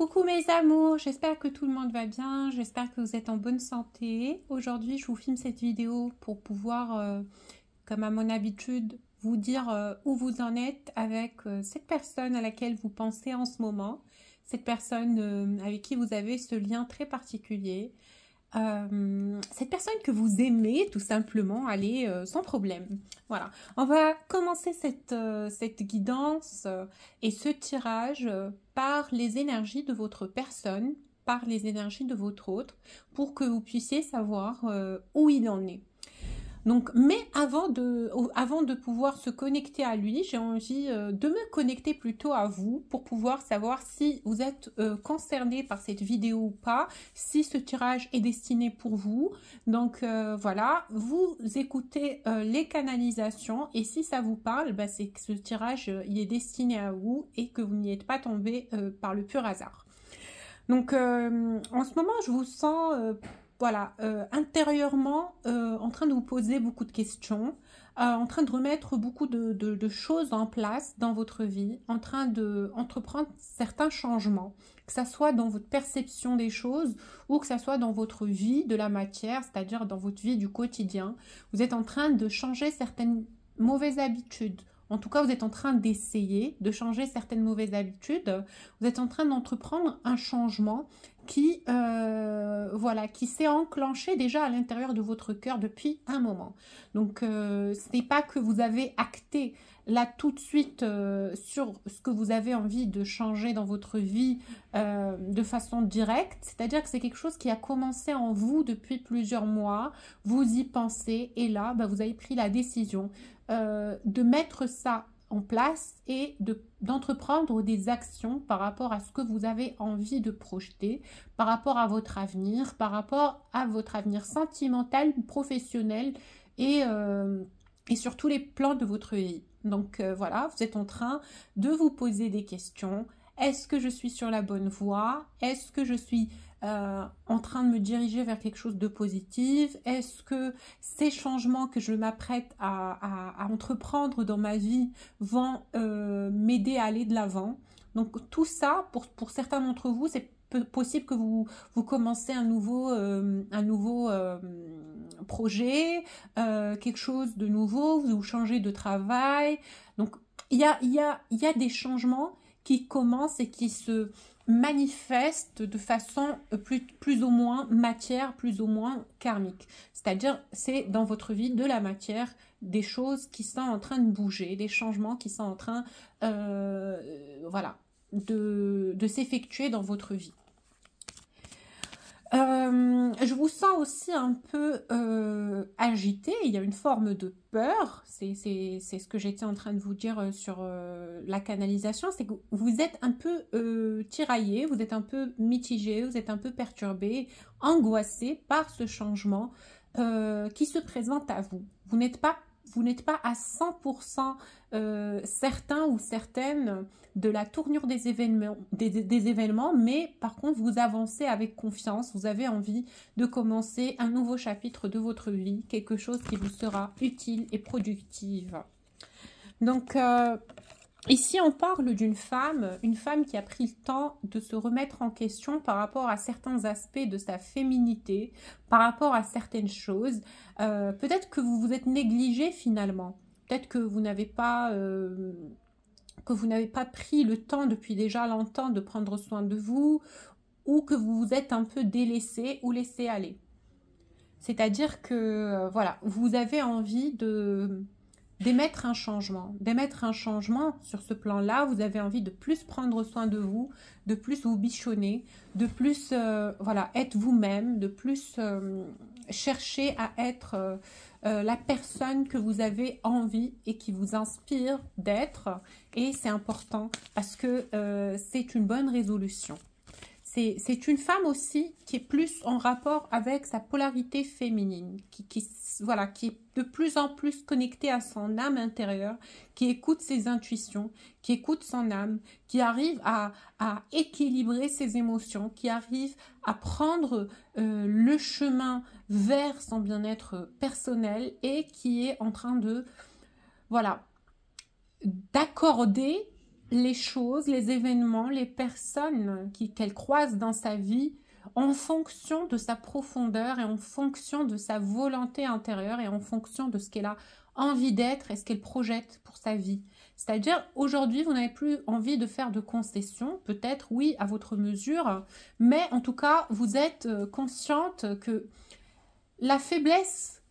Coucou mes amours, j'espère que tout le monde va bien, j'espère que vous êtes en bonne santé. Aujourd'hui, je vous filme cette vidéo pour pouvoir, euh, comme à mon habitude, vous dire euh, où vous en êtes avec euh, cette personne à laquelle vous pensez en ce moment, cette personne avec qui vous avez ce lien très particulier, euh, cette personne que vous aimez tout simplement aller euh, sans problème. Voilà, on va commencer cette, euh, cette guidance et ce tirage par les énergies de votre personne, par les énergies de votre autre, pour que vous puissiez savoir où il en est. Donc, mais avant de, avant de pouvoir se connecter à lui, j'ai envie euh, de me connecter plutôt à vous pour pouvoir savoir si vous êtes euh, concerné par cette vidéo ou pas, si ce tirage est destiné pour vous. Donc euh, voilà, vous écoutez les canalisations et si ça vous parle, bah, c'est que ce tirage il est destiné à vous et que vous n'y êtes pas tombé par le pur hasard. Donc en ce moment, je vous sens voilà, euh, intérieurement, euh, en train de vous poser beaucoup de questions, euh, en train de remettre beaucoup de, choses en place dans votre vie, en train d'entreprendre certains changements, que ça soit dans votre perception des choses ou que ce soit dans votre vie de la matière, c'est-à-dire dans votre vie du quotidien. Vous êtes en train de changer certaines mauvaises habitudes, en tout cas, vous êtes en train d'essayer de changer certaines mauvaises habitudes. Vous êtes en train d'entreprendre un changement qui, euh, voilà, qui s'est enclenché déjà à l'intérieur de votre cœur depuis un moment. Donc, euh, ce n'est pas que vous avez acté là tout de suite euh, sur ce que vous avez envie de changer dans votre vie de façon directe. C'est-à-dire que c'est quelque chose qui a commencé en vous depuis plusieurs mois. Vous y pensez et là, bah, vous avez pris la décision euh, de mettre ça en place et d'entreprendre des actions par rapport à ce que vous avez envie de projeter, par rapport à votre avenir, par rapport à votre avenir sentimental, professionnel et, euh, et sur tous les plans de votre vie. Donc euh, voilà, vous êtes en train de vous poser des questions. Est-ce que je suis sur la bonne voie Est-ce que je suis euh, en train de me diriger vers quelque chose de positif Est-ce que ces changements que je m'apprête à, entreprendre dans ma vie vont euh, m'aider à aller de l'avant Donc tout ça, pour, certains d'entre vous, c'est possible que vous, vous commencez un nouveau, euh, projet, quelque chose de nouveau, vous changez de travail. Donc, il y a des changements qui commencent et qui se, manifeste de façon plus, plus ou moins matière, plus ou moins karmique. C'est-à-dire, c'est dans votre vie de la matière, des choses qui sont en train de bouger, des changements qui sont en train, euh, voilà, de s'effectuer dans votre vie. Euh, je vous sens aussi un peu euh, agité, il y a une forme de peur, c'est ce que j'étais en train de vous dire euh, sur la canalisation, c'est que vous êtes un peu tiraillé, vous êtes un peu mitigé, vous êtes un peu perturbé, angoissé par ce changement qui se présente à vous. Vous n'êtes pas vous n'êtes pas à 100% euh, certain ou certaine de la tournure des événements, des, événements, mais par contre, vous avancez avec confiance, vous avez envie de commencer un nouveau chapitre de votre vie, quelque chose qui vous sera utile et productive. Donc, euh, Ici, on parle d'une femme, une femme qui a pris le temps de se remettre en question par rapport à certains aspects de sa féminité, par rapport à certaines choses. Euh, peut-être que vous vous êtes négligé finalement, peut-être que vous n'avez pas... Euh, que vous n'avez pas pris le temps depuis déjà longtemps de prendre soin de vous ou que vous vous êtes un peu délaissé ou laissé aller. C'est-à-dire que euh, voilà, vous avez envie de, d'émettre un changement, d'émettre un changement sur ce plan-là. Vous avez envie de plus prendre soin de vous, de plus vous bichonner, de plus euh, voilà être vous-même, de plus euh, chercher à être euh, la personne que vous avez envie et qui vous inspire d'être. Et c'est important parce que c'est une bonne résolution. C'est une femme aussi qui est plus en rapport avec sa polarité féminine, qui, qui, voilà, qui est de plus en plus connectée à son âme intérieure, qui écoute ses intuitions, qui écoute son âme, qui arrive à, équilibrer ses émotions, qui arrive à prendre euh, le chemin vers son bien-être personnel et qui est en train de, voilà, d'accorder les choses, les événements, les personnes qu'elle croise dans sa vie en fonction de sa profondeur et en fonction de sa volonté intérieure et en fonction de ce qu'elle a envie d'être et ce qu'elle projette pour sa vie. C'est-à-dire, aujourd'hui, vous n'avez plus envie de faire de concessions, peut-être, oui, à votre mesure, mais en tout cas, vous êtes euh, consciente que la faiblesse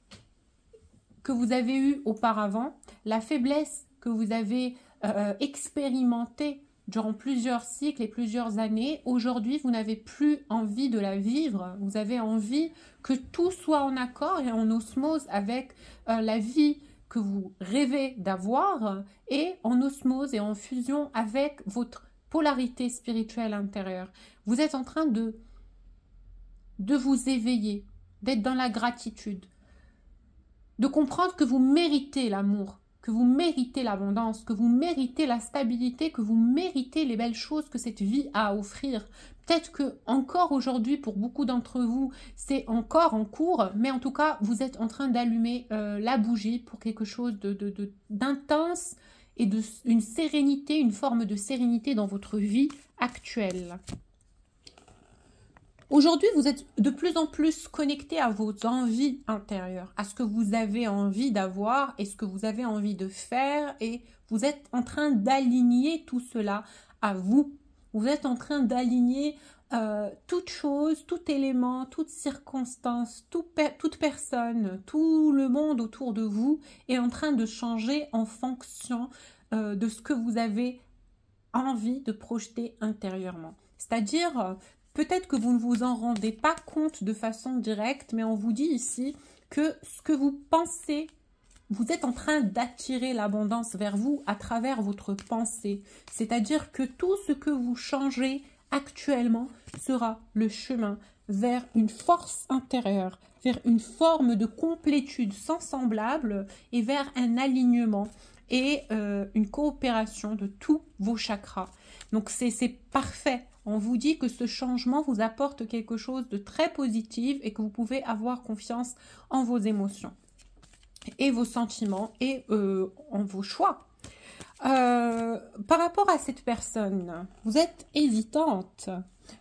que vous avez eue auparavant, la faiblesse que vous avez euh, expérimenté durant plusieurs cycles et plusieurs années, aujourd'hui, vous n'avez plus envie de la vivre. Vous avez envie que tout soit en accord et en osmose avec euh, la vie que vous rêvez d'avoir et en osmose et en fusion avec votre polarité spirituelle intérieure. Vous êtes en train de, de vous éveiller, d'être dans la gratitude, de comprendre que vous méritez l'amour, que vous méritez l'abondance, que vous méritez la stabilité, que vous méritez les belles choses que cette vie a à offrir. Peut-être que encore aujourd'hui, pour beaucoup d'entre vous, c'est encore en cours, mais en tout cas, vous êtes en train d'allumer euh, la bougie pour quelque chose d'intense et de une sérénité, une forme de sérénité dans votre vie actuelle. Aujourd'hui, vous êtes de plus en plus connecté à vos envies intérieures, à ce que vous avez envie d'avoir et ce que vous avez envie de faire et vous êtes en train d'aligner tout cela à vous. Vous êtes en train d'aligner euh, toute chose, tout élément, toute circonstance, tout toute personne, tout le monde autour de vous est en train de changer en fonction euh, de ce que vous avez envie de projeter intérieurement. C'est-à-dire, euh, Peut-être que vous ne vous en rendez pas compte de façon directe, mais on vous dit ici que ce que vous pensez, vous êtes en train d'attirer l'abondance vers vous à travers votre pensée. C'est-à-dire que tout ce que vous changez actuellement sera le chemin vers une force intérieure, vers une forme de complétude sans semblable et vers un alignement et euh, une coopération de tous vos chakras. Donc c'est parfait on vous dit que ce changement vous apporte quelque chose de très positif et que vous pouvez avoir confiance en vos émotions et vos sentiments et euh, en vos choix. Euh, par rapport à cette personne, vous êtes hésitante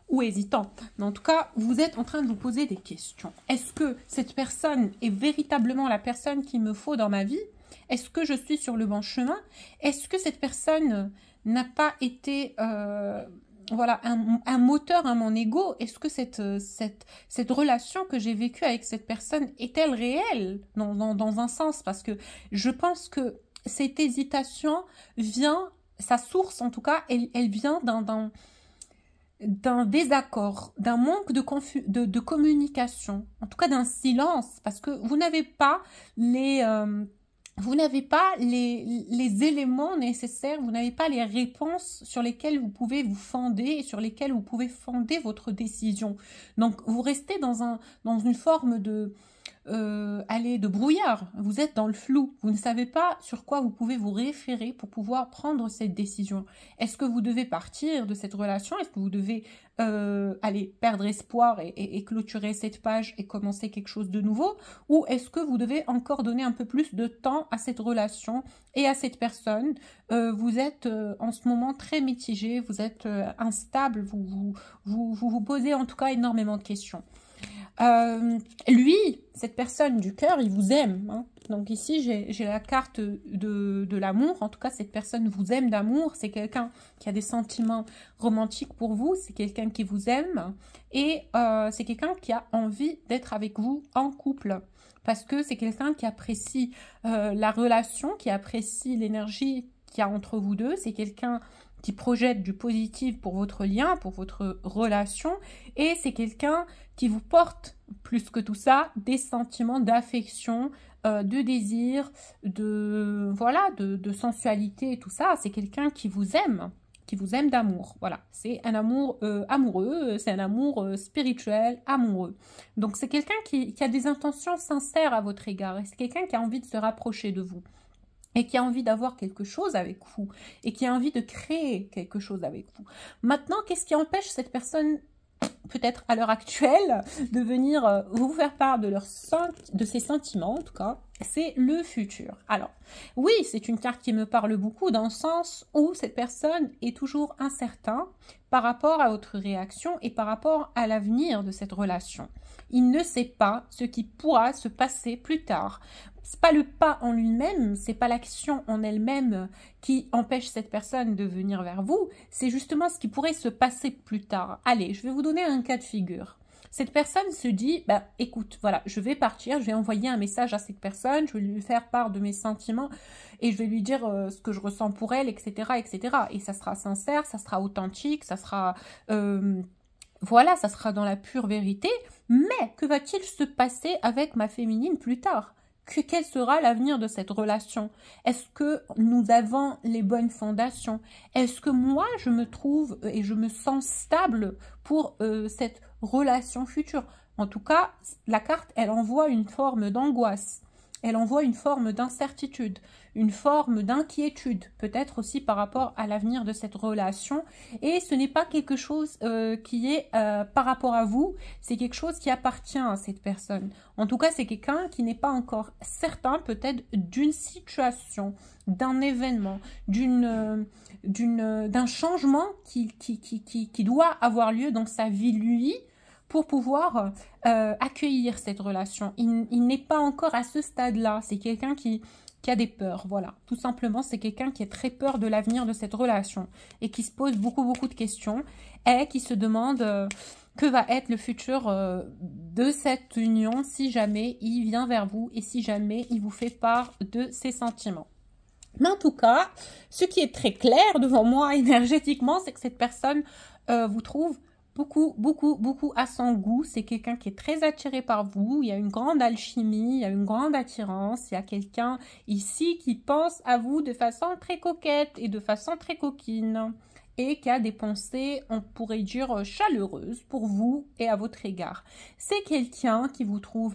ou hésitant, en tout cas, vous êtes en train de vous poser des questions. Est-ce que cette personne est véritablement la personne qu'il me faut dans ma vie Est-ce que je suis sur le bon chemin Est-ce que cette personne n'a pas été... Euh, voilà, un, moteur à mon ego Est-ce que cette, euh, cette, cette relation que j'ai vécue avec cette personne est-elle réelle dans, dans, un sens Parce que je pense que cette hésitation vient, sa source en tout cas, elle, elle vient d'un d'un désaccord, d'un manque de, de, de, communication, en tout cas d'un silence, parce que vous n'avez pas les... Euh, vous n'avez pas les, les, éléments nécessaires, vous n'avez pas les réponses sur lesquelles vous pouvez vous fonder et sur lesquelles vous pouvez fonder votre décision. Donc vous restez dans, un, dans une forme de, euh, aller de brouillard. Vous êtes dans le flou. Vous ne savez pas sur quoi vous pouvez vous référer pour pouvoir prendre cette décision. Est-ce que vous devez partir de cette relation Est-ce que vous devez euh, aller perdre espoir et, clôturer cette page et commencer quelque chose de nouveau Ou est-ce que vous devez encore donner un peu plus de temps à cette relation et à cette personne euh, Vous êtes en ce moment très mitigé, vous êtes instable, vous vous, vous posez en tout cas énormément de questions. Euh, lui, cette personne du cœur, il vous aime. Hein. Donc ici, j'ai la carte de, de l'amour. En tout cas, cette personne vous aime d'amour. C'est quelqu'un qui a des sentiments romantiques pour vous. C'est quelqu'un qui vous aime. Et euh, c'est quelqu'un qui a envie d'être avec vous en couple. Parce que c'est quelqu'un qui apprécie euh, la relation, qui apprécie l'énergie qu'il y a entre vous deux. C'est quelqu'un qui projette du positif pour votre lien, pour votre relation, et c'est quelqu'un qui vous porte, plus que tout ça, des sentiments d'affection, euh, de désir, de voilà, de, sensualité et tout ça. C'est quelqu'un qui vous aime, qui vous aime d'amour. Voilà, c'est un amour euh, amoureux, euh, c'est un amour spirituel, amoureux. Donc c'est quelqu'un qui, a des intentions sincères à votre égard, et c'est quelqu'un qui a envie de se rapprocher de vous et qui a envie d'avoir quelque chose avec vous, et qui a envie de créer quelque chose avec vous. Maintenant, qu'est-ce qui empêche cette personne peut-être à l'heure actuelle, de venir euh, vous faire part de, de ses sentiments, en tout cas, c'est le futur. Alors, oui, c'est une carte qui me parle beaucoup dans le sens où cette personne est toujours incertain par rapport à votre réaction et par rapport à l'avenir de cette relation. Il ne sait pas ce qui pourra se passer plus tard c'est pas le pas en lui-même, c'est pas l'action en elle-même euh, qui empêche cette personne de venir vers vous, c'est justement ce qui pourrait se passer plus tard. Allez, je vais vous donner un cas de figure. Cette personne se dit, bah, écoute, voilà, je vais partir, je vais envoyer un message à cette personne, je vais lui faire part de mes sentiments et je vais lui dire euh, ce que je ressens pour elle, etc., etc. Et ça sera sincère, ça sera authentique, ça sera euh, voilà, ça sera dans la pure vérité, mais que va-t-il se passer avec ma féminine plus tard quel sera l'avenir de cette relation Est-ce que nous avons les bonnes fondations Est-ce que moi, je me trouve euh, et je me sens stable pour euh, cette relation future En tout cas, la carte, elle envoie une forme d'angoisse elle envoie une forme d'incertitude, une forme d'inquiétude, peut-être aussi par rapport à l'avenir de cette relation. Et ce n'est pas quelque chose euh, qui est euh, par rapport à vous, c'est quelque chose qui appartient à cette personne. En tout cas, c'est quelqu'un qui n'est pas encore certain peut-être d'une situation, d'un événement, d'une, euh, d'une, d'un changement qui, qui, qui, qui, qui doit avoir lieu dans sa vie, lui, pour pouvoir euh, accueillir cette relation. Il, n'est pas encore à ce stade-là. C'est quelqu'un qui, a des peurs, voilà. Tout simplement, c'est quelqu'un qui a très peur de l'avenir de cette relation et qui se pose beaucoup, beaucoup de questions et qui se demande euh, que va être le futur euh, de cette union si jamais il vient vers vous et si jamais il vous fait part de ses sentiments. Mais en tout cas, ce qui est très clair devant moi énergétiquement, c'est que cette personne vous trouve beaucoup, beaucoup, beaucoup à son goût. C'est quelqu'un qui est très attiré par vous. Il y a une grande alchimie, il y a une grande attirance. Il y a quelqu'un ici qui pense à vous de façon très coquette et de façon très coquine et qui a des pensées, on pourrait dire, chaleureuses pour vous et à votre égard. C'est quelqu'un qui vous trouve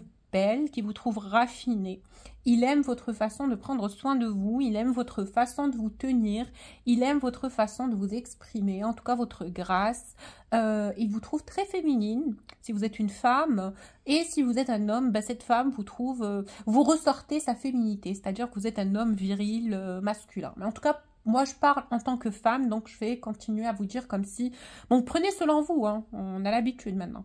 qui vous trouve raffinée. Il aime votre façon de prendre soin de vous, il aime votre façon de vous tenir, il aime votre façon de vous exprimer, en tout cas votre grâce. Euh, il vous trouve très féminine si vous êtes une femme et si vous êtes un homme, ben, cette femme vous trouve, euh, vous ressortez sa féminité, c'est-à-dire que vous êtes un homme viril, euh, masculin. Mais en tout cas, moi je parle en tant que femme, donc je vais continuer à vous dire comme si... Bon, prenez selon vous, hein. on a l'habitude maintenant.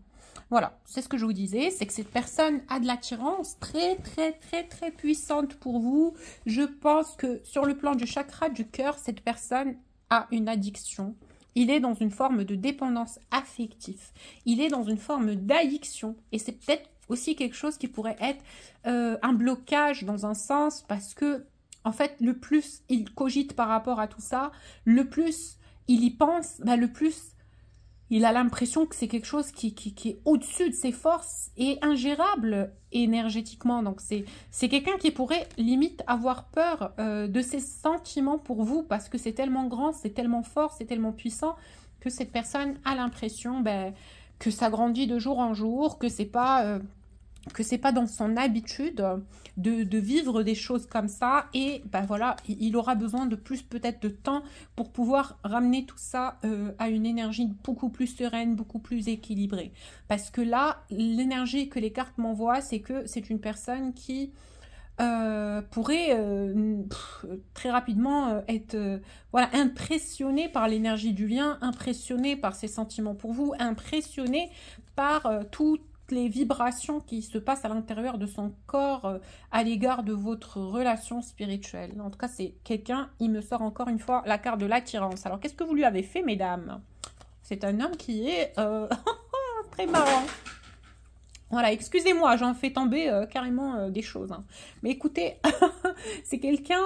Voilà, c'est ce que je vous disais, c'est que cette personne a de l'attirance très, très, très, très puissante pour vous. Je pense que sur le plan du chakra du cœur, cette personne a une addiction. Il est dans une forme de dépendance affective. Il est dans une forme d'addiction. Et c'est peut-être aussi quelque chose qui pourrait être euh, un blocage dans un sens parce que, en fait, le plus il cogite par rapport à tout ça, le plus il y pense, bah, le plus il a l'impression que c'est quelque chose qui, qui, est au-dessus de ses forces et ingérable énergétiquement. Donc c'est quelqu'un qui pourrait limite avoir peur euh, de ses sentiments pour vous parce que c'est tellement grand, c'est tellement fort, c'est tellement puissant que cette personne a l'impression ben, que ça grandit de jour en jour, que c'est pas... Euh, que c'est pas dans son habitude de, vivre des choses comme ça et ben voilà il aura besoin de plus peut-être de temps pour pouvoir ramener tout ça euh, à une énergie beaucoup plus sereine beaucoup plus équilibrée parce que là l'énergie que les cartes m'envoient c'est que c'est une personne qui euh, pourrait euh, très rapidement être impressionnée voilà impressionné par l'énergie du lien, impressionnée par ses sentiments pour vous, impressionnée par tout les vibrations qui se passent à l'intérieur de son corps euh, à l'égard de votre relation spirituelle. En tout cas, c'est quelqu'un, il me sort encore une fois la carte de l'attirance. Alors, qu'est-ce que vous lui avez fait, mesdames C'est un homme qui est euh, très marrant. Voilà, excusez-moi, j'en fais tomber euh, carrément des choses. Hein. Mais écoutez, c'est quelqu'un,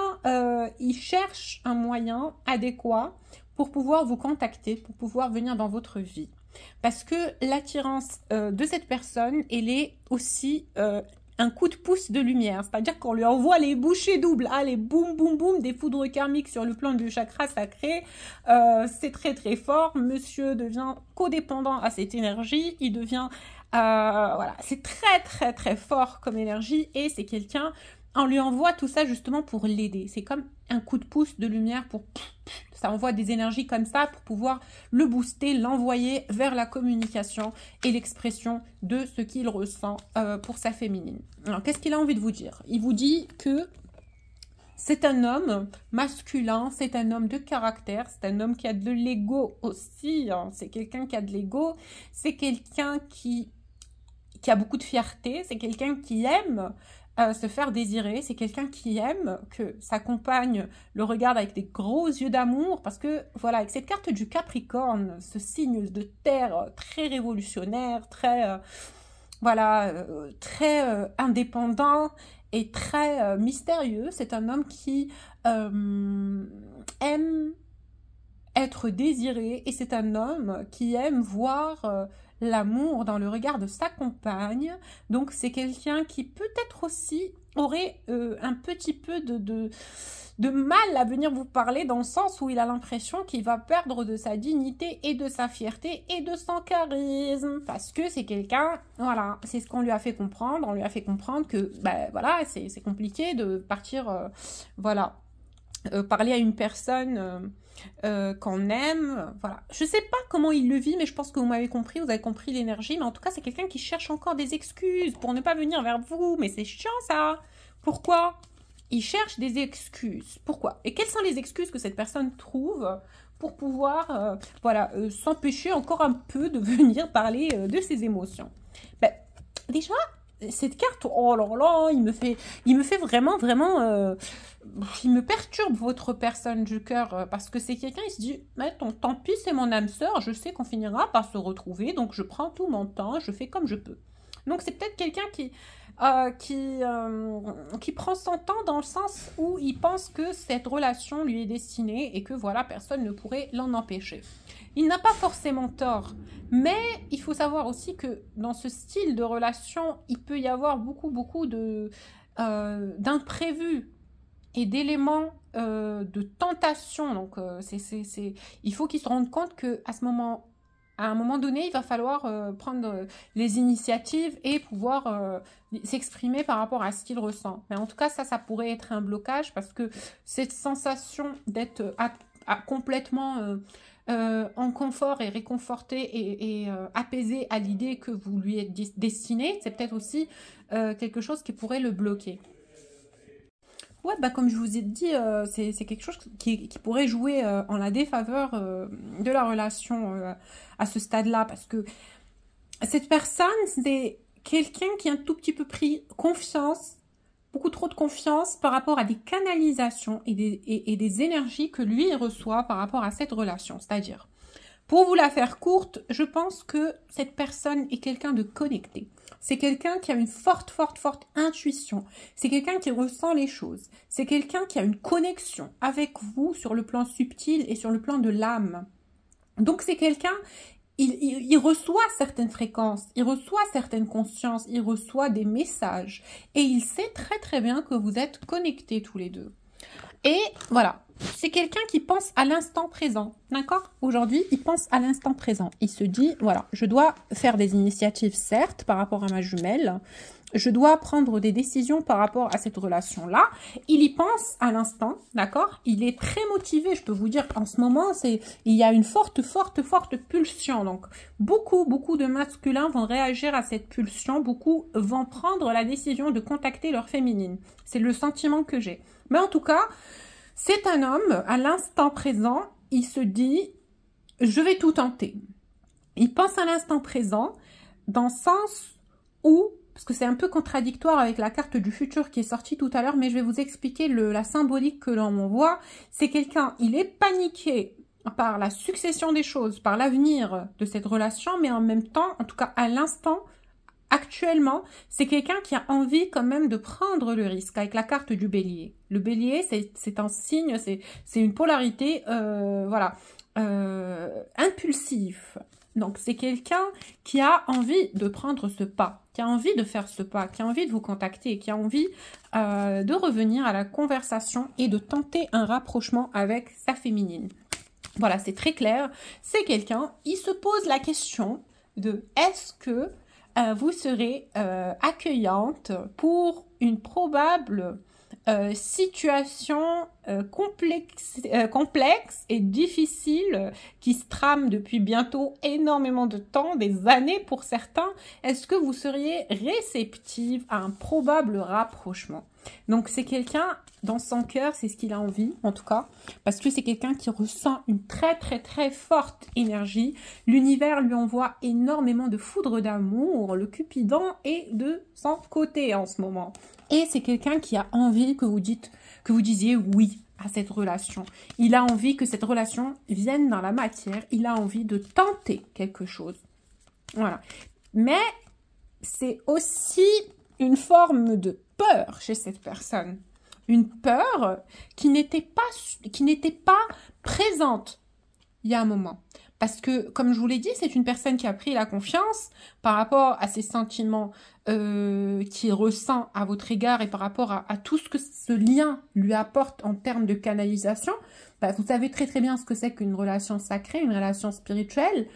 il cherche un moyen adéquat pour pouvoir vous contacter, pour pouvoir venir dans votre vie. Parce que l'attirance euh, de cette personne, elle est aussi euh, un coup de pouce de lumière. C'est-à-dire qu'on lui envoie les bouchées doubles. Allez, boum, boum, boum, des foudres karmiques sur le plan du chakra sacré. Euh, c'est très, très fort. Monsieur devient codépendant à cette énergie. Il devient... voilà, c'est très, très, très fort comme énergie. Et c'est quelqu'un on lui envoie tout ça justement pour l'aider. C'est comme un coup de pouce de lumière pour ça envoie des énergies comme ça pour pouvoir le booster, l'envoyer vers la communication et l'expression de ce qu'il ressent euh, pour sa féminine. Alors qu'est-ce qu'il a envie de vous dire Il vous dit que c'est un homme masculin, c'est un homme de caractère, c'est un homme qui a de l'ego aussi. Hein. C'est quelqu'un qui a de l'ego, c'est quelqu'un qui qui a beaucoup de fierté, c'est quelqu'un qui aime euh, se faire désirer, c'est quelqu'un qui aime que sa compagne le regarde avec des gros yeux d'amour, parce que voilà, avec cette carte du Capricorne, ce signe de terre très révolutionnaire, très euh, voilà, euh, très indépendant et très mystérieux, c'est un homme qui aime être désiré et c'est un homme qui aime voir l'amour dans le regard de sa compagne. Donc c'est quelqu'un qui peut-être aussi aurait euh, un petit peu de, de, mal à venir vous parler dans le sens où il a l'impression qu'il va perdre de sa dignité et de sa fierté et de son charisme parce que c'est quelqu'un, voilà, c'est ce qu'on lui a fait comprendre, on lui a fait comprendre que, ben voilà, c'est compliqué de partir, euh, voilà, euh, parler à une personne euh, qu'on aime. Voilà. Je sais pas comment il le vit, mais je pense que vous m'avez compris, vous avez compris l'énergie. Mais en tout cas, c'est quelqu'un qui cherche encore des excuses pour ne pas venir vers vous. Mais c'est chiant ça. Pourquoi Il cherche des excuses. Pourquoi Et quelles sont les excuses que cette personne trouve pour pouvoir euh, voilà, euh, s'empêcher encore un peu de venir parler de ses émotions ben, Déjà, cette carte, oh là là, il me fait, il me fait vraiment, vraiment, euh, il me perturbe votre personne du cœur euh, parce que c'est quelqu'un, il se dit, ton, tant pis, c'est mon âme sœur, je sais qu'on finira par se retrouver, donc je prends tout mon temps, je fais comme je peux. Donc c'est peut-être quelqu'un qui, euh, qui, qui prend son temps dans le sens où il pense que cette relation lui est destinée et que voilà, personne ne pourrait l'en empêcher il n'a pas forcément tort. Mais il faut savoir aussi que dans ce style de relation, il peut y avoir beaucoup, beaucoup de euh, d'imprévus et d'éléments euh, de tentation. Donc, euh, il faut qu'il se rende compte que à ce moment, à un moment donné, il va falloir prendre les initiatives et pouvoir s'exprimer par rapport à ce qu'il ressent. Mais en tout cas, ça, ça pourrait être un blocage parce que cette sensation d'être complètement euh, en confort et réconforté et, et euh, apaisé à l'idée que vous lui êtes destiné, c'est peut-être aussi euh, quelque chose qui pourrait le bloquer. Ouais, bah comme je vous ai dit, c'est quelque chose qui, qui pourrait jouer en la défaveur de la relation à ce stade-là, parce que cette personne, c'est quelqu'un qui a un tout petit peu pris confiance beaucoup trop de confiance par rapport à des canalisations et des, énergies que lui reçoit par rapport à cette relation. C'est-à-dire, pour vous la faire courte, je pense que cette personne est quelqu'un de connecté. C'est quelqu'un qui a une forte, forte, forte intuition. C'est quelqu'un qui ressent les choses. C'est quelqu'un qui a une connexion avec vous sur le plan subtil et sur le plan de l'âme. Donc c'est quelqu'un il, reçoit certaines fréquences, il reçoit certaines consciences, il reçoit des messages. Et il sait très très bien que vous êtes connectés tous les deux. Et voilà, c'est quelqu'un qui pense à l'instant présent, d'accord Aujourd'hui, il pense à l'instant présent. Il se dit, voilà, je dois faire des initiatives, certes, par rapport à ma jumelle, je dois prendre des décisions par rapport à cette relation-là. Il y pense à l'instant, d'accord Il est très motivé, je peux vous dire qu'en ce moment, c'est il y a une forte, forte, forte pulsion. Donc, beaucoup, beaucoup de masculins vont réagir à cette pulsion, beaucoup vont prendre la décision de contacter leur féminine. C'est le sentiment que j'ai. Mais en tout cas, c'est un homme, à l'instant présent, il se dit, je vais tout tenter. Il pense à l'instant présent, dans le sens où parce que c'est un peu contradictoire avec la carte du futur qui est sortie tout à l'heure, mais je vais vous expliquer le, la symbolique que l'on voit. C'est quelqu'un, il est paniqué par la succession des choses, par l'avenir de cette relation, mais en même temps, en tout cas à l'instant, actuellement, c'est quelqu'un qui a envie quand même de prendre le risque avec la carte du bélier. Le bélier, c'est un signe, c'est une polarité, euh, voilà, euh, impulsif. Donc c'est quelqu'un qui a envie de prendre ce pas, qui a envie de faire ce pas, qui a envie de vous contacter, qui a envie euh, de revenir à la conversation et de tenter un rapprochement avec sa féminine. Voilà, c'est très clair. C'est quelqu'un, il se pose la question de est-ce que euh, vous serez euh, accueillante pour une probable euh, situation euh, complexe, euh, complexe et difficile qui se trame depuis bientôt énormément de temps, des années pour certains, est-ce que vous seriez réceptive à un probable rapprochement Donc c'est quelqu'un, dans son cœur, c'est ce qu'il a envie en tout cas, parce que c'est quelqu'un qui ressent une très très très forte énergie. L'univers lui envoie énormément de foudre d'amour, le Cupidon est de son côté en ce moment. Et c'est quelqu'un qui a envie que vous dites, que vous disiez oui à cette relation. Il a envie que cette relation vienne dans la matière. Il a envie de tenter quelque chose. Voilà. Mais c'est aussi une forme de peur chez cette personne. Une peur qui n'était pas, qui n'était pas présente il y a un moment. Parce que, comme je vous l'ai dit, c'est une personne qui a pris la confiance par rapport à ses sentiments euh, qu'il ressent à votre égard et par rapport à, tout ce que ce lien lui apporte en termes de canalisation. Bah, vous savez très très bien ce que c'est qu'une relation sacrée, une relation spirituelle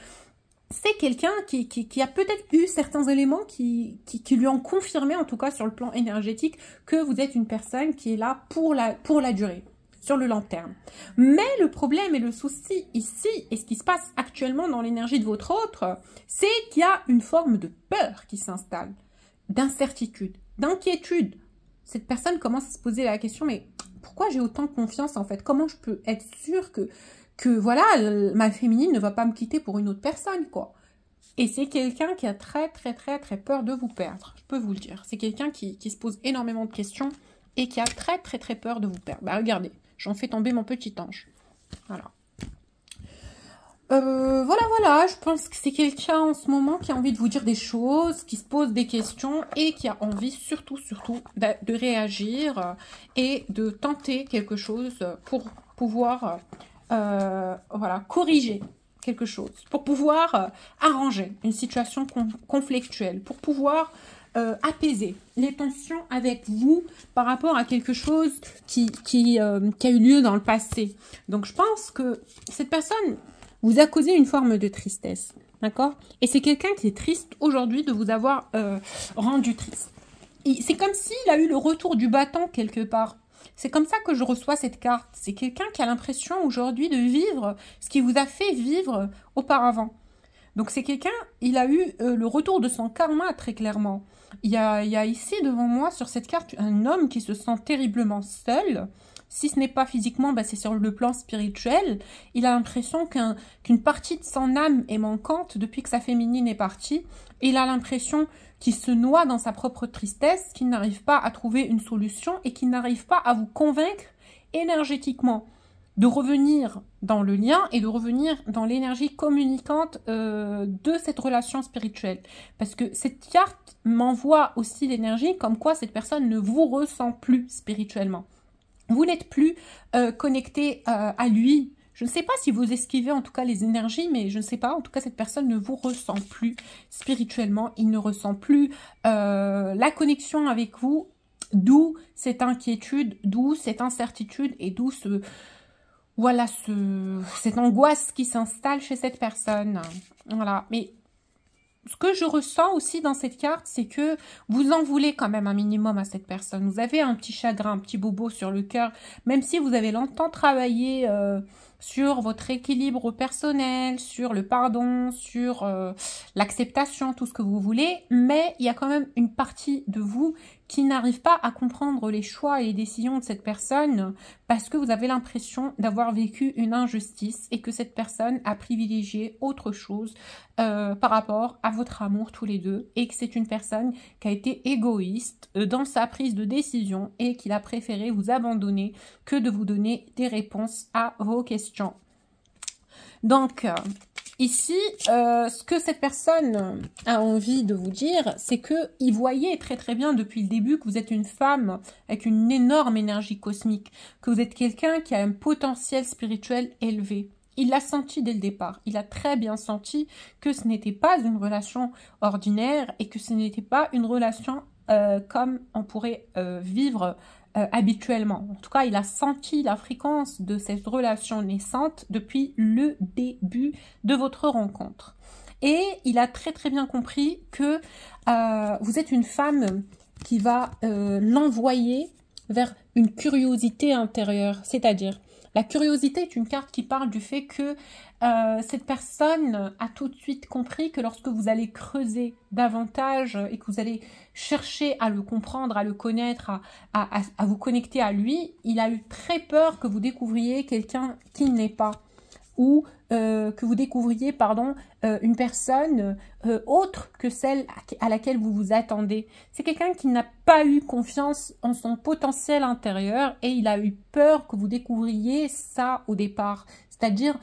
c'est quelqu'un qui, a peut-être eu certains éléments qui, qui, lui ont confirmé, en tout cas sur le plan énergétique, que vous êtes une personne qui est là pour la, pour la durée sur le long terme. Mais le problème et le souci ici, et ce qui se passe actuellement dans l'énergie de votre autre, c'est qu'il y a une forme de peur qui s'installe, d'incertitude, d'inquiétude. Cette personne commence à se poser la question, mais pourquoi j'ai autant confiance en fait Comment je peux être sûre que, que voilà, ma féminine ne va pas me quitter pour une autre personne, quoi et c'est quelqu'un qui a très très très très peur de vous perdre, je peux vous le dire. C'est quelqu'un qui, se pose énormément de questions et qui a très très très peur de vous perdre. Bah regardez, J'en fais tomber mon petit ange. Voilà. Euh, voilà, voilà, je pense que c'est quelqu'un en ce moment qui a envie de vous dire des choses, qui se pose des questions et qui a envie surtout, surtout de réagir et de tenter quelque chose pour pouvoir euh, voilà, corriger quelque chose, pour pouvoir euh, arranger une situation conflictuelle, pour pouvoir euh, apaiser les tensions avec vous par rapport à quelque chose euh, qui, a eu lieu dans le passé. Donc, je pense que cette personne vous a causé une forme de tristesse. D'accord Et c'est quelqu'un qui est triste aujourd'hui de vous avoir euh, rendu triste. C'est comme s'il a eu le retour du bâton quelque part. C'est comme ça que je reçois cette carte. C'est quelqu'un qui a l'impression aujourd'hui de vivre ce qui vous a fait vivre auparavant. Donc c'est quelqu'un, il a eu le retour de son karma très clairement. Il y, a, y a ici devant moi, sur cette carte, un homme qui se sent terriblement seul, si ce n'est pas physiquement, ben c'est sur le plan spirituel. Il a l'impression qu'une partie de son âme est manquante depuis que sa féminine est partie. il a l'impression qu'il se noie dans sa propre tristesse, qu'il n'arrive pas à trouver une solution et qu'il n'arrive pas à vous convaincre énergétiquement de revenir dans le lien et de revenir dans l'énergie communicante euh, de cette relation spirituelle. Parce que cette carte m'envoie aussi l'énergie comme quoi cette personne ne vous ressent plus spirituellement. Vous n'êtes plus euh, connecté euh, à lui. Je ne sais pas si vous esquivez en tout cas les énergies, mais je ne sais pas. En tout cas, cette personne ne vous ressent plus spirituellement. Il ne ressent plus la connexion avec vous. D'où cette inquiétude, d'où cette incertitude et d'où ce, voilà ce, cette angoisse qui s'installe chez cette personne. Voilà, mais ce que je ressens aussi dans cette carte, c'est que vous en voulez quand même un minimum à cette personne. Vous avez un petit chagrin, un petit bobo sur le cœur, même si vous avez longtemps travaillé euh, sur votre équilibre personnel, sur le pardon, sur euh, l'acceptation, tout ce que vous voulez, mais il y a quand même une partie de vous qui n'arrive pas à comprendre les choix et les décisions de cette personne parce que vous avez l'impression d'avoir vécu une injustice et que cette personne a privilégié autre chose euh, par rapport à votre amour tous les deux et que c'est une personne qui a été égoïste euh, dans sa prise de décision et qu'il a préféré vous abandonner que de vous donner des réponses à vos questions. Donc, euh, Ici, euh, ce que cette personne a envie de vous dire, c'est que il voyait très très bien depuis le début que vous êtes une femme avec une énorme énergie cosmique, que vous êtes quelqu'un qui a un potentiel spirituel élevé. Il l'a senti dès le départ. Il a très bien senti que ce n'était pas une relation ordinaire et que ce n'était pas une relation euh, comme on pourrait euh, vivre euh, habituellement. En tout cas, il a senti la fréquence de cette relation naissante depuis le début de votre rencontre. Et il a très très bien compris que euh, vous êtes une femme qui va euh, l'envoyer vers une curiosité intérieure, c'est-à-dire la curiosité est une carte qui parle du fait que euh, cette personne a tout de suite compris que lorsque vous allez creuser davantage et que vous allez chercher à le comprendre, à le connaître, à vous connecter à lui, il a eu très peur que vous découvriez quelqu'un qui n'est pas ou euh, que vous découvriez pardon, euh, une personne euh, autre que celle à laquelle vous vous attendez. C'est quelqu'un qui n'a pas eu confiance en son potentiel intérieur et il a eu peur que vous découvriez ça au départ. C'est-à-dire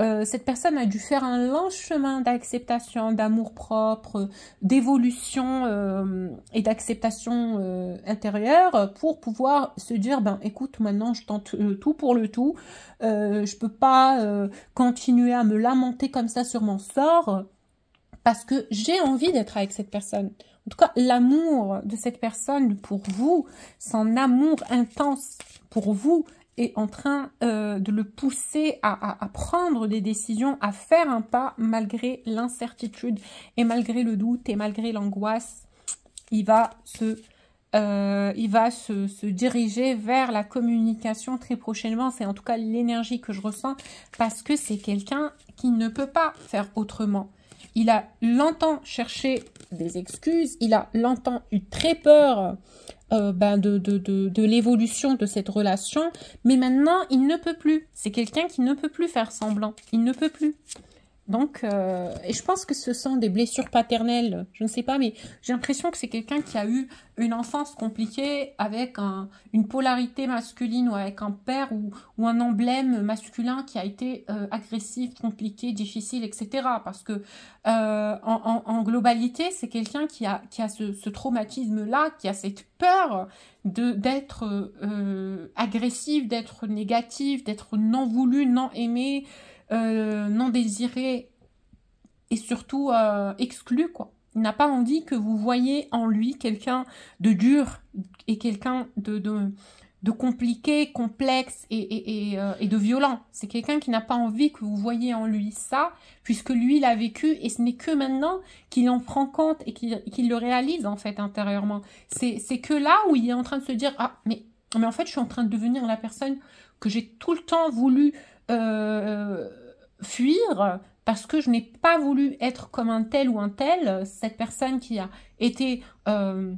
euh, cette personne a dû faire un long chemin d'acceptation, d'amour-propre, d'évolution euh, et d'acceptation euh, intérieure pour pouvoir se dire, ben écoute, maintenant je tente tout pour le tout, je peux pas continuer à me lamenter comme ça sur mon sort, parce que j'ai envie d'être avec cette personne. En tout cas, l'amour de cette personne pour vous, son amour intense pour vous, est en train euh, de le pousser à, à, prendre des décisions, à faire un pas malgré l'incertitude et malgré le doute et malgré l'angoisse. Il va se... Euh, il va se, se, diriger vers la communication très prochainement. C'est en tout cas l'énergie que je ressens parce que c'est quelqu'un qui ne peut pas faire autrement. Il a longtemps cherché des excuses, il a longtemps eu très peur euh, ben, de, de l'évolution de cette relation, mais maintenant il ne peut plus. C'est quelqu'un qui ne peut plus faire semblant, il ne peut plus. Donc, euh, et je pense que ce sont des blessures paternelles, je ne sais pas, mais j'ai l'impression que c'est quelqu'un qui a eu une enfance compliquée avec un, une polarité masculine ou avec un père ou, ou un emblème masculin qui a été euh, agressif, compliqué, difficile, etc. Parce que euh, en, globalité, c'est quelqu'un qui a, qui a ce, ce traumatisme-là, qui a cette peur d'être agressif, d'être négatif, d'être non voulu, non aimé, euh, non désiré et surtout euh, exclu, quoi. Il n'a pas envie que vous voyez en lui quelqu'un de dur et quelqu'un de, de, compliqué, complexe euh, et, de violent. C'est quelqu'un qui n'a pas envie que vous voyez en lui ça, puisque lui il a vécu et ce n'est que maintenant qu'il en prend compte et qu'il le réalise en fait intérieurement. C'est que là où il est en train de se dire Ah, mais, mais en fait, je suis en train de devenir la personne que j'ai tout le temps voulu euh, fuir parce que je n'ai pas voulu être comme un tel ou un tel, cette personne qui a été euh,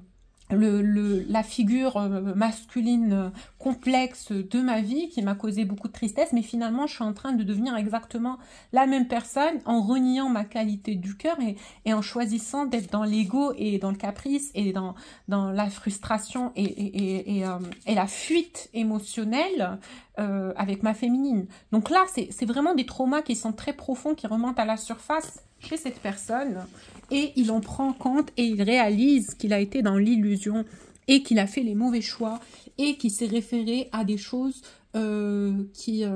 le, la figure euh, masculine complexe de ma vie qui m'a causé beaucoup de tristesse, mais finalement je suis en train de devenir exactement la même personne en reniant ma qualité du cœur et, en choisissant d'être dans l'ego et dans le caprice et dans, dans la frustration et, et, la fuite émotionnelle euh, avec ma féminine. Donc là, c'est vraiment des traumas qui sont très profonds, qui remontent à la surface chez cette personne. Et il en prend compte et il réalise qu'il a été dans l'illusion et qu'il a fait les mauvais choix et qu'il s'est référé à des choses euh, qui, était euh,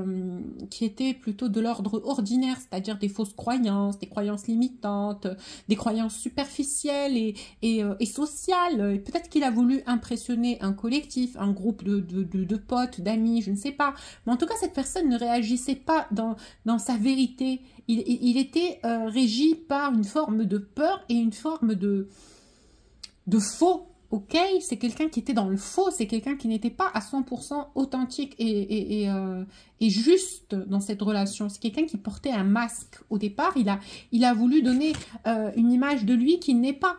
qui plutôt de l'ordre ordinaire, c'est-à-dire des fausses croyances, des croyances limitantes, des croyances superficielles et, et, euh, sociales. peut-être qu'il a voulu impressionner un collectif, un groupe de, potes, d'amis, je ne sais pas. Mais en tout cas, cette personne ne réagissait pas dans, dans sa vérité. Il, était régi par une forme de peur et une forme de, de faux ok, c'est quelqu'un qui était dans le faux, c'est quelqu'un qui n'était pas à 100% authentique et, et, euh, et, juste dans cette relation. C'est quelqu'un qui portait un masque au départ. Il a, il a voulu donner euh, une image de lui qui n'est pas.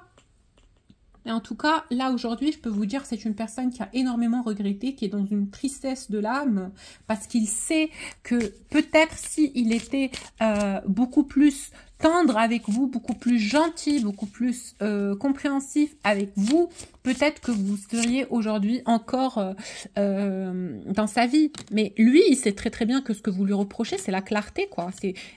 Mais en tout cas, là aujourd'hui, je peux vous dire, c'est une personne qui a énormément regretté, qui est dans une tristesse de l'âme, parce qu'il sait que peut-être s'il était euh, beaucoup plus tendre avec vous, beaucoup plus gentil, beaucoup plus euh, compréhensif avec vous, peut-être que vous seriez aujourd'hui encore euh, dans sa vie. Mais lui, il sait très très bien que ce que vous lui reprochez, c'est la clarté, quoi.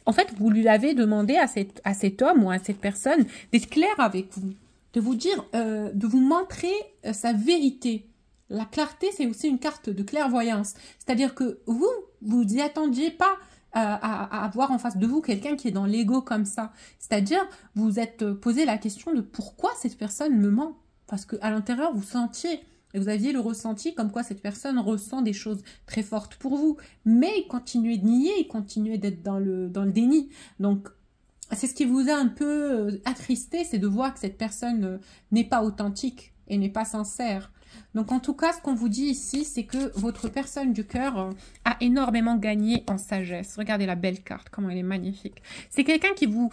En fait, vous lui avez demandé à, cet, à cet homme ou à cette personne d'être clair avec vous de vous dire, euh, de vous montrer euh, sa vérité. La clarté, c'est aussi une carte de clairvoyance. C'est-à-dire que vous, vous n'y attendiez pas euh, à, avoir en face de vous quelqu'un qui est dans l'ego comme ça. C'est-à-dire, vous êtes posé la question de pourquoi cette personne me ment. Parce qu'à l'intérieur, vous sentiez et vous aviez le ressenti comme quoi cette personne ressent des choses très fortes pour vous. Mais il continuait de nier, il continuait d'être dans le, dans le déni. Donc, c'est ce qui vous a un peu euh, attristé, c'est de voir que cette personne euh, n'est pas authentique et n'est pas sincère. Donc en tout cas, ce qu'on vous dit ici, c'est que votre personne du cœur euh, a énormément gagné en sagesse. Regardez la belle carte, comment elle est magnifique. C'est quelqu'un qui vous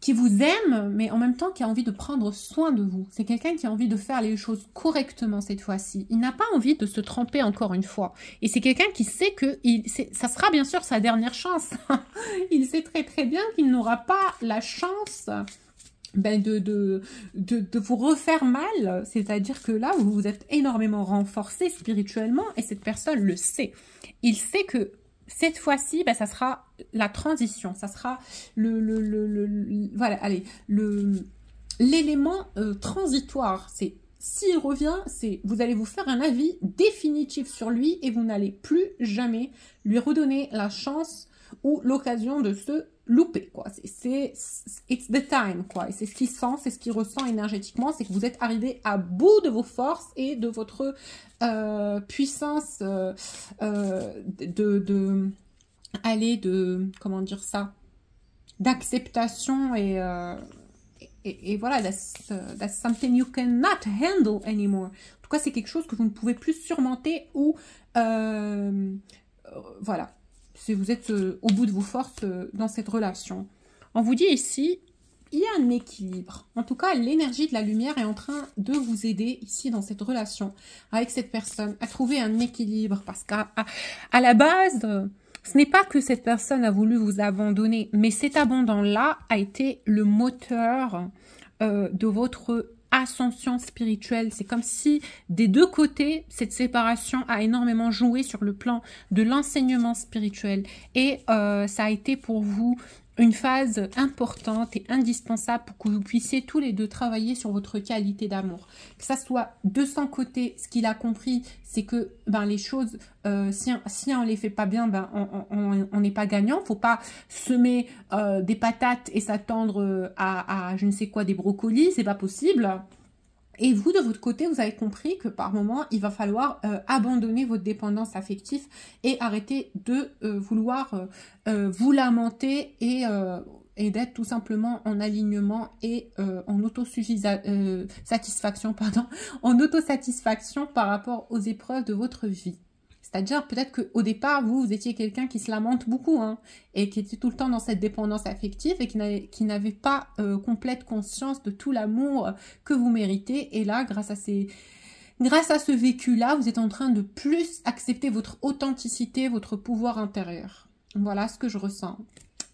qui vous aime, mais en même temps qui a envie de prendre soin de vous. C'est quelqu'un qui a envie de faire les choses correctement cette fois-ci. Il n'a pas envie de se tromper encore une fois. Et c'est quelqu'un qui sait que il, ça sera bien sûr sa dernière chance. il sait très très bien qu'il n'aura pas la chance ben de, de, de, de, vous refaire mal. C'est-à-dire que là, vous vous êtes énormément renforcé spirituellement et cette personne le sait. Il sait que cette fois-ci, ben, ça sera la transition, ça sera le, allez, le l'élément euh, transitoire. C'est s'il revient, c'est vous allez vous faire un avis définitif sur lui et vous n'allez plus jamais lui redonner la chance ou l'occasion de se loupé, quoi. C'est, it's the time, quoi. c'est ce qu'il sent, c'est ce qu'il ressent énergétiquement, c'est que vous êtes arrivé à bout de vos forces et de votre euh, puissance euh, euh, de, de, aller de, comment dire ça, d'acceptation et, euh, et, voilà, that's, that's something you cannot handle anymore. En tout cas, c'est quelque chose que vous ne pouvez plus surmonter ou, voilà, si vous êtes euh, au bout de vos forces euh, dans cette relation. On vous dit ici, il y a un équilibre. En tout cas, l'énergie de la lumière est en train de vous aider ici dans cette relation avec cette personne à trouver un équilibre parce qu'à à, la base, ce n'est pas que cette personne a voulu vous abandonner, mais cet abandon-là a été le moteur euh, de votre ascension spirituelle. C'est comme si des deux côtés, cette séparation a énormément joué sur le plan de l'enseignement spirituel. Et euh, ça a été pour vous une phase importante et indispensable pour que vous puissiez tous les deux travailler sur votre qualité d'amour. Que ça soit de son côté, ce qu'il a compris, c'est que ben, les choses, euh, si, on ne les fait pas bien, ben, on n'est pas gagnant. faut pas semer euh, des patates et s'attendre euh, à, à, je ne sais quoi, des brocolis. c'est pas possible. Et vous, de votre côté, vous avez compris que par moment, il va falloir euh, abandonner votre dépendance affective et arrêter de euh, vouloir euh, vous lamenter et, et d'être tout simplement en alignement et en pardon, en autosatisfaction par rapport aux épreuves de votre vie. C'est-à-dire peut-être qu'au départ, vous, vous étiez quelqu'un qui se lamente beaucoup hein, et qui était tout le temps dans cette dépendance affective et qui n'avait pas euh, complète conscience de tout l'amour euh, que vous méritez. Et là, grâce à Grâce à ce vécu-là, vous êtes en train de plus accepter votre authenticité, votre pouvoir intérieur. Voilà ce que je ressens.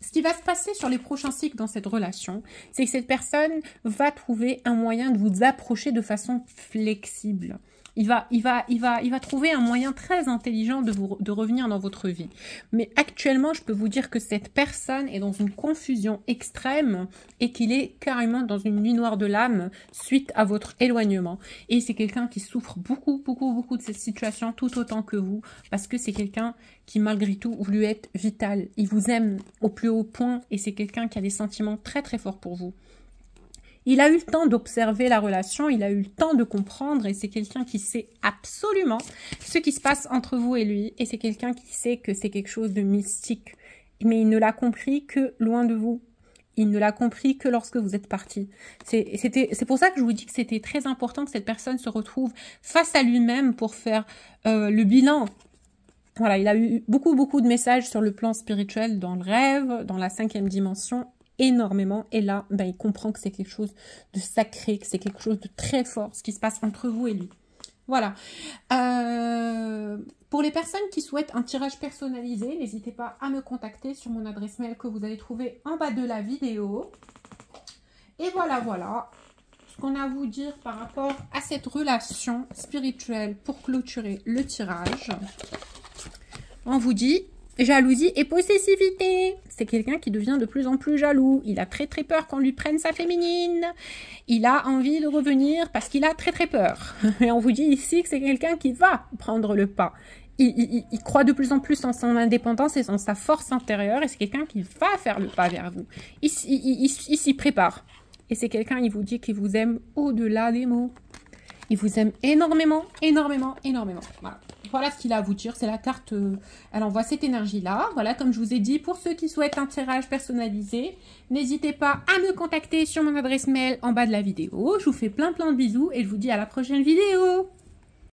Ce qui va se passer sur les prochains cycles dans cette relation, c'est que cette personne va trouver un moyen de vous approcher de façon flexible il va, il va, il va, il va trouver un moyen très intelligent de, vous, de revenir dans votre vie. Mais actuellement, je peux vous dire que cette personne est dans une confusion extrême et qu'il est carrément dans une nuit noire de l'âme suite à votre éloignement. Et c'est quelqu'un qui souffre beaucoup, beaucoup, beaucoup de cette situation tout autant que vous parce que c'est quelqu'un qui malgré tout lui est vital. Il vous aime au plus haut point et c'est quelqu'un qui a des sentiments très très forts pour vous. Il a eu le temps d'observer la relation, il a eu le temps de comprendre et c'est quelqu'un qui sait absolument ce qui se passe entre vous et lui et c'est quelqu'un qui sait que c'est quelque chose de mystique. Mais il ne l'a compris que loin de vous. Il ne l'a compris que lorsque vous êtes parti. C'est pour ça que je vous dis que c'était très important que cette personne se retrouve face à lui-même pour faire euh, le bilan voilà, il a eu beaucoup, beaucoup de messages sur le plan spirituel dans le rêve, dans la cinquième dimension énormément. Et là, ben, il comprend que c'est quelque chose de sacré, que c'est quelque chose de très fort, ce qui se passe entre vous et lui. Voilà. Euh, pour les personnes qui souhaitent un tirage personnalisé, n'hésitez pas à me contacter sur mon adresse mail que vous allez trouver en bas de la vidéo. Et voilà, voilà ce qu'on a à vous dire par rapport à cette relation spirituelle pour clôturer le tirage. On vous dit Jalousie et possessivité. C'est quelqu'un qui devient de plus en plus jaloux. Il a très très peur qu'on lui prenne sa féminine. Il a envie de revenir parce qu'il a très très peur. Et on vous dit ici que c'est quelqu'un qui va prendre le pas. Il, croit de plus en plus en son indépendance et en sa force intérieure. Et c'est quelqu'un qui va faire le pas vers vous. Il, il s'y prépare. Et c'est quelqu'un, il vous dit qu'il vous aime au-delà des mots. Il vous aime énormément, énormément, énormément. Voilà. Voilà ce qu'il a à vous dire, c'est la carte, euh, elle envoie cette énergie-là. Voilà, comme je vous ai dit, pour ceux qui souhaitent un tirage personnalisé, n'hésitez pas à me contacter sur mon adresse mail en bas de la vidéo. Je vous fais plein plein de bisous et je vous dis à la prochaine vidéo